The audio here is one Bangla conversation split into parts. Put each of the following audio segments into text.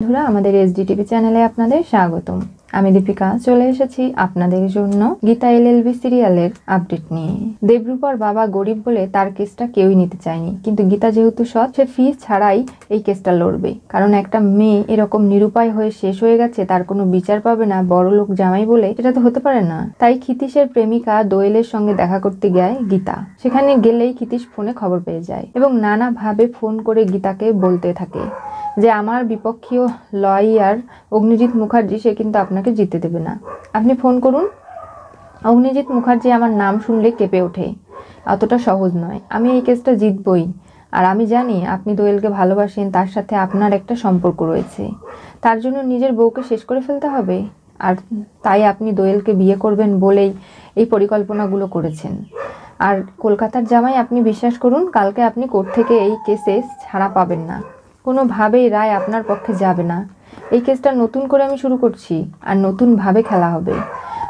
বন্ধুরা আমাদের এসডিটিভি চ্যানেলে আপনাদের স্বাগতম আমি দীপিকা চলে এসেছি আপনাদের জন্য গীতা এলএলবি সিরিয়ালের আপডেট নিয়ে দেবরূপার বাবা গরিব বলে তার কেসটা কেউই নিতে চায়নি কিন্তু গীতা যেহেতু সৎ সে ফি ছাড়াই এই কেসটা লড়বে কারণ একটা মেয়ে এরকম নিরুপায় হয়ে শেষ হয়ে গেছে তার কোনো বিচার পাবে না বড় লোক জামাই বলে সেটা তো হতে পারে না তাই ক্ষিতীশের প্রেমিকা দোয়েলের সঙ্গে দেখা করতে যায় গীতা সেখানে গেলেই ক্ষিতীশ ফোনে খবর পেয়ে যায় এবং নানাভাবে ফোন করে গীতাকে বলতে থাকে যে আমার বিপক্ষীয় লয়ার অগ্নিজিৎ মুখার্জি সে কিন্তু আপনাকে জিতে দেবে না আপনি ফোন করুন অগ্নিজিৎ মুখার্জি আমার নাম শুনলে কেঁপে ওঠে অতটা সহজ নয় আমি এই কেসটা জিতবই আর আমি জানি আপনি দোয়েলকে ভালোবাসেন তার সাথে আপনার একটা সম্পর্ক রয়েছে তার জন্য নিজের বউকে শেষ করে ফেলতে হবে আর তাই আপনি দোয়েলকে বিয়ে করবেন বলেই এই পরিকল্পনাগুলো করেছেন আর কলকাতার জামাই আপনি বিশ্বাস করুন কালকে আপনি কোর্ট থেকে এই কেসে ছাড়া পাবেন না কোনোভাবেই রায় আপনার পক্ষে যাবে না এই কেসটা নতুন করে আমি শুরু করছি আর নতুনভাবে খেলা হবে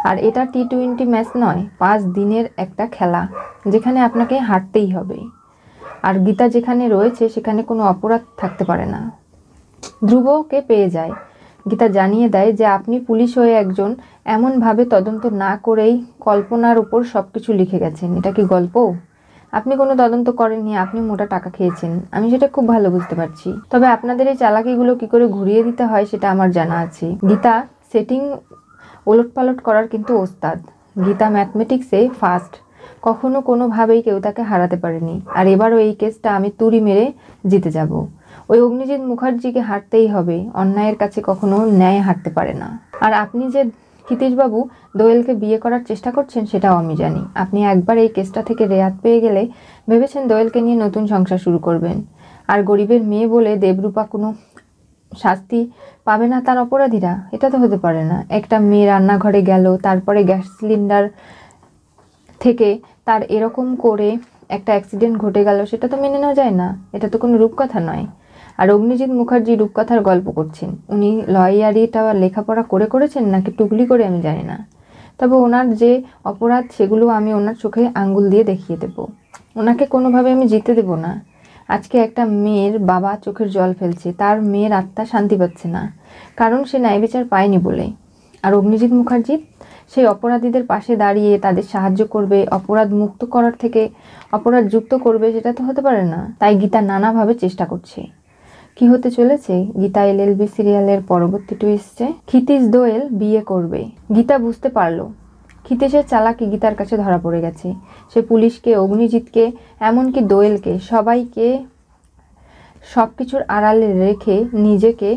আর এটা টি টোয়েন্টি ম্যাচ নয় পাঁচ দিনের একটা খেলা যেখানে আপনাকে হারতেই হবে আর গীতা যেখানে রয়েছে সেখানে কোনো অপরাধ থাকতে পারে না ধ্রুবকে পেয়ে যায় গীতা জানিয়ে দেয় যে আপনি পুলিশ হয়ে একজন এমনভাবে তদন্ত না করেই কল্পনার উপর সব কিছু লিখে গেছেন এটা কি গল্প আপনি কোনো তদন্ত করেননি আপনি মোটা টাকা খেয়েছেন আমি সেটা খুব ভালো বুঝতে পারছি তবে আপনাদের এই চালাকিগুলো কি করে ঘুরিয়ে দিতে হয় সেটা আমার জানা আছে গীতা সেটিং ওলটপালট করার কিন্তু ওস্তাদ গীতা ম্যাথমেটিক্সে ফার্স্ট কখনো কোনোভাবেই কেউ তাকে হারাতে পারেনি আর এবারও এই কেসটা আমি তুড়ি মেরে জিতে যাব ওই অগ্নিজিৎ মুখার্জিকে হারতেই হবে অন্যায়ের কাছে কখনো ন্যায় হারতে পারে না আর আপনি যে ক্ষিতীশবাবু দোয়েলকে বিয়ে করার চেষ্টা করছেন সেটাও আমি জানি আপনি একবার এই কেসটা থেকে রেয়াত পেয়ে গেলে ভেবেছেন দোয়েলকে নিয়ে নতুন সংসার শুরু করবেন আর গরিবের মেয়ে বলে দেবরূপা কোনো শাস্তি পাবে না তার অপরাধীরা এটা তো হতে পারে না একটা মেয়ে রান্নাঘরে গেল তারপরে গ্যাস সিলিন্ডার থেকে তার এরকম করে একটা অ্যাক্সিডেন্ট ঘটে গেল সেটা তো মেনে নেওয়া যায় না এটা তো কোনো রূপকথা নয় আর অগ্নিজিৎ মুখার্জি রূপকথার গল্প করছেন উনি লয়ারিটা লেখাপড়া করে করেছেন নাকি টুকলি করে আমি জানি না তবে ওনার যে অপরাধ সেগুলো আমি ওনার চোখে আঙ্গুল দিয়ে দেখিয়ে দেব ওনাকে কোনোভাবে আমি জিতে দেব না আজকে একটা মেয়ের বাবা চোখের জল ফেলছে তার মেয়ের আত্মা শান্তি পাচ্ছে না কারণ সে ন্যায় বিচার পায়নি বলে আর অগ্নিজিৎ মুখার্জি সেই অপরাধীদের পাশে দাঁড়িয়ে তাদের সাহায্য করবে অপরাধ মুক্ত করার থেকে অপরাধ যুক্ত করবে সেটা তো হতে পারে না তাই গীতা নানাভাবে চেষ্টা করছে কি হতে চলেছে গীতা এল এল বি সিরিয়ালের পরবর্তী টুইস্টে ক্ষিতিশ দোয়েল বিয়ে করবে গীতা বুঝতে পারলো ক্ষিতিশের চালাকি গীতার কাছে ধরা পড়ে গেছে সে পুলিশকে অগ্নিজিৎকে এমনকি দোয়েলকে সবাইকে সব কিছুর আড়ালে রেখে নিজেকে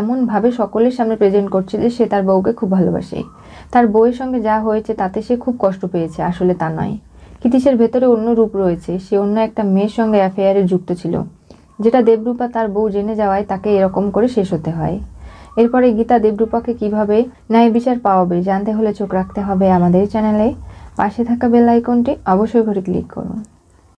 এমনভাবে সকলের সামনে প্রেজেন্ট করছে যে সে তার বউকে খুব ভালোবাসে তার বউয়ের সঙ্গে যা হয়েছে তাতে সে খুব কষ্ট পেয়েছে আসলে তা নয় কিতিশের ভেতরে অন্য রূপ রয়েছে সে অন্য একটা মেয়ের সঙ্গে অ্যাফেয়ারে যুক্ত ছিল যেটা দেবরূপা তার বউ জেনে যাওয়ায় তাকে এরকম করে শেষ হতে হয় এরপরে গীতা দেবরূপাকে কিভাবে ন্যায় বিচার পাওয়াবে জানতে হলে চোখ রাখতে হবে আমাদের চ্যানেলে পাশে থাকা বেল আইকনটি অবশ্যই ঘরে ক্লিক করুন